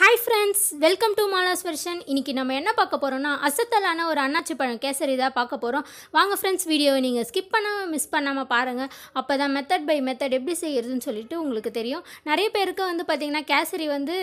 hi friends welcome to Mala's version இன்றைக்கி நம்ம என்ன பார்க்க போகிறோம்னா அசத்தலான ஒரு அண்ணாச்சி பழம் கேசரி தான் பார்க்க போகிறோம் வாங்க ஃப்ரெண்ட்ஸ் வீடியோவை நீங்கள் ஸ்கிப் பண்ணாமல் மிஸ் பண்ணாமல் பாருங்கள் அப்போ தான் மெத்தட் பை மெத்தட் எப்படி செய்கிறதுன்னு சொல்லிட்டு உங்களுக்கு தெரியும் நிறைய பேருக்கு வந்து பார்த்திங்கன்னா கேசரி வந்து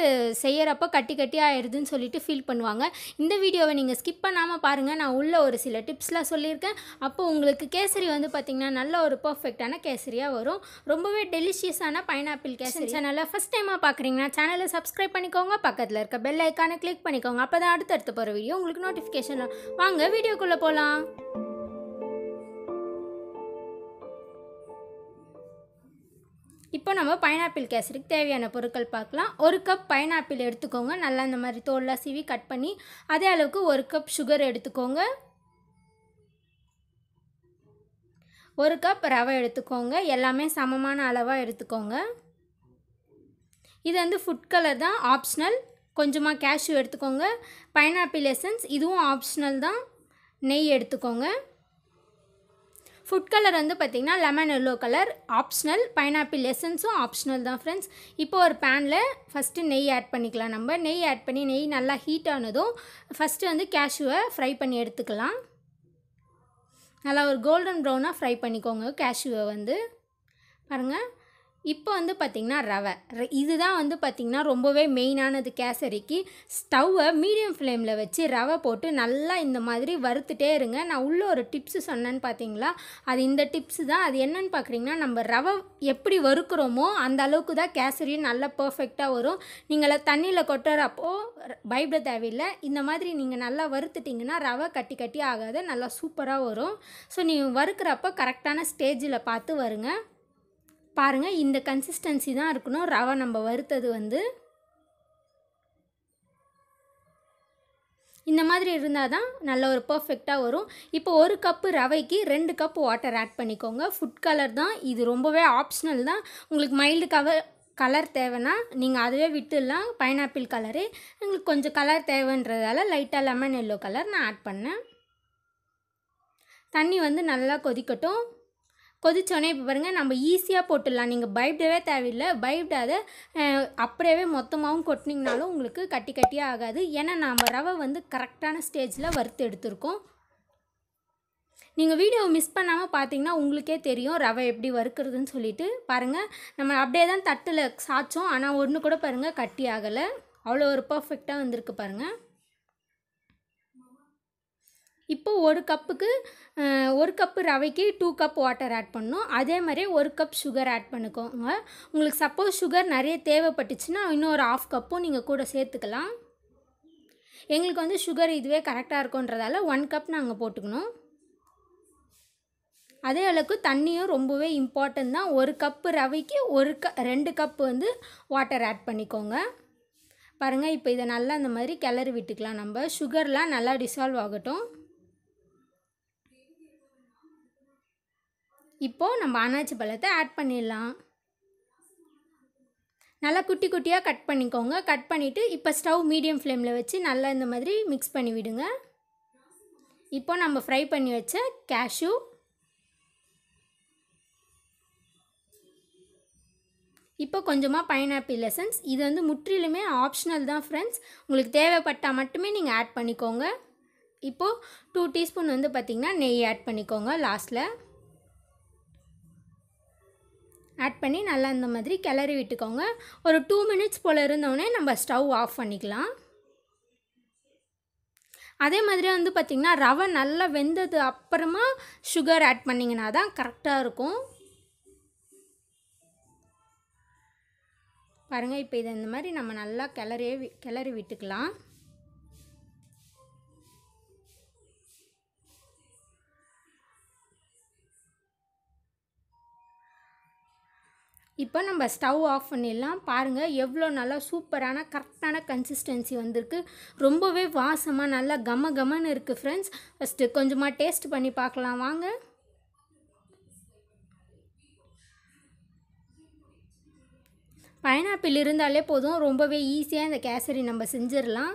செய்கிறப்ப கட்டி கட்டி ஆயிடுதுன்னு சொல்லிட்டு ஃபீல் பண்ணுவாங்க இந்த வீடியோவை நீங்கள் ஸ்கிப் பண்ணாமல் பாருங்கள் நான் உள்ள ஒரு சில டிப்ஸ்லாம் சொல்லியிருக்கேன் அப்போது உங்களுக்கு கேசரி வந்து பார்த்திங்கன்னா நல்ல ஒரு பர்ஃபெக்டான கேசரியாக வரும் ரொம்பவே டெலிஷியஸான பைனாப்பிள் கேசரி சேனலில் ஃபஸ்ட் டைமாக பார்க்குறீங்கன்னா சேனலை சப்ஸ்கிரைப் பண்ணிக்கோங்க பக்கத்தில் இருக்க பெல் ஐக்கானை கிளிக் பண்ணிக்கோங்க அப்போ தான் அடுத்தடுத்து போகிற வீடியோ உங்களுக்கு நோட்டிஃபிகேஷன் வாங்க வீடியோக்குள்ளே போகலாம் இப்போ நம்ம பைனாப்பிள் கேசரிக்கு தேவையான பொருட்கள் பார்க்கலாம் ஒரு கப் பைனாப்பிள் எடுத்துக்கோங்க நல்லா இந்த மாதிரி தோல்லாம் சீவி கட் பண்ணி அதே அளவுக்கு ஒரு கப் சுகர் எடுத்துக்கோங்க ஒரு கப் ரவை எடுத்துக்கோங்க எல்லாமே சமமான அளவாக எடுத்துக்கோங்க இது வந்து ஃபுட் கலர் தான் ஆப்ஷனல் கொஞ்சமாக கேஷ்யூ எடுத்துக்கோங்க பைனாப்பிள் எசன்ஸ் இதுவும் ஆப்ஷனல் தான் நெய் எடுத்துக்கோங்க ஃபுட் கலர் வந்து பார்த்திங்கன்னா lemon yellow colour optional pineapple எசன்ஸும் ஆப்ஷனல் தான் ஃப்ரெண்ட்ஸ் இப்போ ஒரு பேனில் ஃபஸ்ட்டு நெய் ஆட் பண்ணிக்கலாம் நம்ம நெய் ஆட் பண்ணி நெய் நல்லா ஹீட் ஆனதும் ஃபஸ்ட்டு வந்து கேஷ்யூவை ஃப்ரை பண்ணி எடுத்துக்கலாம் நல்லா ஒரு கோல்டன் ப்ரௌனாக ஃப்ரை பண்ணிக்கோங்க கேஷ்யூவை வந்து பாருங்கள் இப்போ வந்து பார்த்திங்கன்னா ரவை இதுதான் வந்து பார்த்திங்கன்னா ரொம்பவே மெயினானது கேசரிக்கு ஸ்டவ்வை மீடியம் ஃப்ளேமில் வச்சு ரவை போட்டு நல்லா இந்த மாதிரி வறுத்துட்டே இருங்க நான் உள்ளே ஒரு டிப்ஸு சொன்னேன்னு பார்த்தீங்களா அது இந்த டிப்ஸு தான் அது என்னென்னு பார்க்குறீங்கன்னா நம்ம ரவை எப்படி வறுக்கிறோமோ அந்த அளவுக்கு தான் கேசரியும் நல்லா பர்ஃபெக்டாக வரும் நீங்களை தண்ணியில் கொட்டுறப்போ பயப்பட தேவையில்லை இந்த மாதிரி நீங்கள் நல்லா வறுத்துட்டிங்கன்னா ரவை கட்டி கட்டி ஆகாது நல்லா சூப்பராக வரும் ஸோ நீங்கள் வறுக்கிறப்போ கரெக்டான ஸ்டேஜில் பார்த்து வருங்க பாருங்கள் இந்த கன்சிஸ்டன்சி தான் இருக்கணும் ரவை நம்ம வறுத்தது வந்து இந்த மாதிரி இருந்தால் தான் நல்ல ஒரு பர்ஃபெக்டாக வரும் இப்போ ஒரு கப்பு ரவைக்கு ரெண்டு கப் வாட்டர் ஆட் பண்ணிக்கோங்க ஃபுட் கலர் தான் இது ரொம்பவே ஆப்ஷனல் தான் உங்களுக்கு மைல்டு கவர் கலர் தேவைன்னா நீங்கள் அதுவே விட்டுடலாம் பைனாப்பிள் கலரு எங்களுக்கு கொஞ்சம் கலர் தேவைன்றதால லைட்டாக லெமன் எல்லோ கலர் நான் ஆட் பண்ணேன் தண்ணி வந்து நல்லா கொதிக்கட்டும் கொதிச்சோடனே இப்போ பாருங்கள் நம்ம ஈஸியாக போட்டுடலாம் நீங்கள் பைப்டவே தேவையில்லை பைப்டாத அப்படியே மொத்தமாகவும் கொட்டினீங்கனாலும் உங்களுக்கு கட்டி கட்டியே ஆகாது ஏன்னா நம்ம ரவை வந்து கரெக்டான ஸ்டேஜில் வறுத்து எடுத்திருக்கோம் நீங்கள் வீடியோ மிஸ் பண்ணாமல் பார்த்தீங்கன்னா உங்களுக்கே தெரியும் ரவை எப்படி வறுக்கிறதுன்னு சொல்லிட்டு பாருங்கள் நம்ம அப்படியே தான் தட்டில் சாய்ச்சோம் ஆனால் ஒன்று கூட பாருங்கள் கட்டி ஆகலை அவ்வளோ ஒரு பர்ஃபெக்டாக வந்திருக்கு பாருங்கள் இப்போ ஒரு கப்புக்கு ஒரு கப்பு ரவைக்கு டூ கப் வாட்டர் ஆட் பண்ணணும் அதே மாதிரி ஒரு கப் சுகர் ஆட் பண்ணிக்கோங்க உங்களுக்கு சப்போஸ் சுகர் நிறைய தேவைப்பட்டுச்சுன்னா இன்னும் ஒரு ஆஃப் கப்பும் நீங்கள் கூட சேர்த்துக்கலாம் எங்களுக்கு வந்து சுகர் இதுவே கரெக்டாக இருக்குன்றதால ஒன் கப் நாங்கள் போட்டுக்கணும் அதே அளவுக்கு தண்ணியும் ரொம்பவே இம்பார்ட்டன்ட் தான் ஒரு கப்பு ரவைக்கு ஒரு க ரெண்டு கப் வந்து வாட்டர் ஆட் பண்ணிக்கோங்க பாருங்கள் இப்போ இதை நல்லா இந்த மாதிரி கிளறி விட்டுக்கலாம் நம்ம சுகர்லாம் நல்லா டிசால்வ் ஆகட்டும் இப்போது நம்ம அனாச்சி பழத்தை ஆட் பண்ணிடலாம் நல்லா குட்டி குட்டியாக கட் பண்ணிக்கோங்க கட் பண்ணிவிட்டு இப்போ ஸ்டவ் மீடியம் ஃப்ளேமில் வச்சு நல்லா இந்த மாதிரி மிக்ஸ் பண்ணி விடுங்க இப்போ நம்ம ஃப்ரை பண்ணி வச்ச கேஷ்யூ இப்போ கொஞ்சமாக பைனாப்பிள் லெசன்ஸ் இது வந்து முற்றிலுமே ஆப்ஷனல் தான் ஃப்ரெண்ட்ஸ் உங்களுக்கு தேவைப்பட்டால் மட்டுமே நீங்கள் ஆட் பண்ணிக்கோங்க இப்போது டூ டீஸ்பூன் வந்து பார்த்திங்கன்னா நெய் ஆட் பண்ணிக்கோங்க லாஸ்ட்டில் ஆட் பண்ணி நல்லா இந்த மாதிரி கிளறி விட்டுக்கோங்க ஒரு டூ மினிட்ஸ் போல் இருந்தோடனே நம்ம ஸ்டவ் ஆஃப் பண்ணிக்கலாம் அதே மாதிரி வந்து பார்த்திங்கன்னா ரவை நல்லா வெந்தது அப்புறமா சுகர் ஆட் பண்ணிங்கன்னா தான் கரெக்டாக இருக்கும் பாருங்கள் இப்போ இதை இந்த மாதிரி நம்ம நல்லா கிளறியே கிளறி விட்டுக்கலாம் இப்போ நம்ம ஸ்டவ் ஆஃப் பண்ணிடலாம் பாருங்கள் எவ்வளோ நல்லா சூப்பரான கரெக்டான கன்சிஸ்டன்சி வந்திருக்கு ரொம்பவே வாசமாக நல்லா கம கமன்னு இருக்குது ஃப்ரெண்ட்ஸ் ஃபஸ்ட்டு கொஞ்சமாக டேஸ்ட் பண்ணி பார்க்கலாம் வாங்க பைனாப்பிள் இருந்தாலே போதும் ரொம்பவே ஈஸியாக இந்த கேசரி நம்ம செஞ்சிடலாம்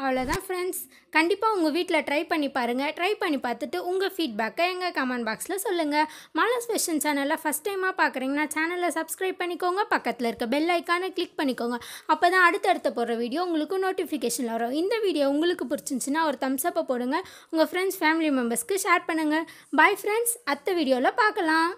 அவ்வளோதான் ஃப்ரெண்ட்ஸ் கண்டிப்பாக உங்கள் வீட்டில் ட்ரை பண்ணி பாருங்கள் ட்ரை பண்ணி பார்த்துட்டு உங்கள் ஃபீட்பேக்கை எங்கள் கமெண்ட் பாக்ஸில் சொல்லுங்கள் மாலஸ் ஃபேஷன் சேனலில் ஃபஸ்ட் டைமாக பார்க்குறீங்கன்னா சேனலில் சப்ஸ்கிரைப் பண்ணிக்கோங்க பக்கத்தில் இருக்க பெல் ஐக்கானை கிளிக் பண்ணிக்கோங்க அப்போ தான் அடுத்தடுத்த போகிற வீடியோ உங்களுக்கு நோட்டிஃபிகேஷன் வரும் இந்த வீடியோ உங்களுக்கு பிடிச்சிருந்துச்சின்னா ஒரு தம்ஸ்அப்பை போடுங்க உங்கள் ஃப்ரெண்ட்ஸ் ஃபேமிலி மெம்பர்ஸ்க்கு ஷேர் பண்ணுங்கள் பாய் ஃப்ரெண்ட்ஸ் அடுத்த வீடியோவில் பார்க்கலாம்